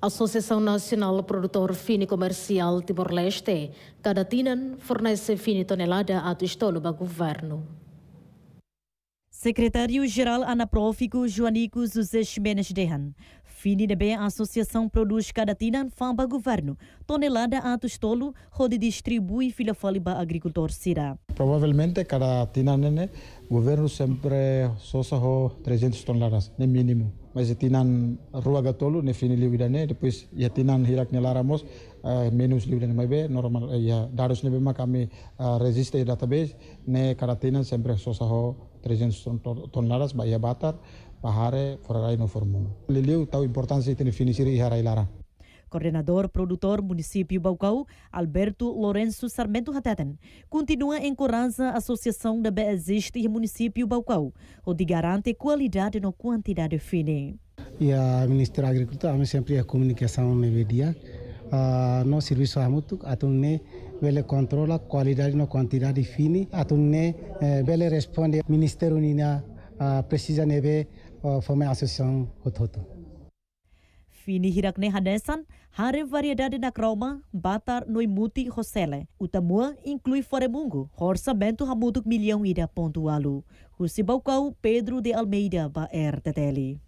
Associação Nacional Produtor Fino Comercial Timor-Leste, cada tinan fornece fino tonelada a tistoloba governo. Secretário-Geral Anaprófico Joanico José Ximenes Dehan FINIDB, a associação produz cada tinan famba governo. Tonelada a tostolo, rode distribui filha agricultor sira. Provavelmente cada tinan, o governo sempre só 300 toneladas, no mínimo. Mas tinan rua gatolo, né, fini livre, né, depois ia tina hirak nelaramos, uh, eh, menus livre, né, normal, ia eh, dados, né, kami uh, eh, resiste database, né, cada sempre só 300 toneladas ba iya batar pa hare eh, forarai no formuno. Leleu tau importância tem definir e harai lara. Coordenador produtor município Baucau, Alberto Lourenço Sarmento Rateten, continua encorajando a associação da Beaziste e município Baucau, onde garante qualidade no quantidade fine. E a ministra da Agricultura sempre a comunicação no meio dia ah, no serviço amutuk atunne ele controla qualidade no quantidade eh, ah, fini atunne ele responde ministério nina precisa nebe fome associação hototo fini hirakne hadesan hare variedade na croma batar noi muti hosele utamua inclui foremungo horsa bento hamutuk milhão ida pontualu Husibau Pedro de Almeida ba RTTL.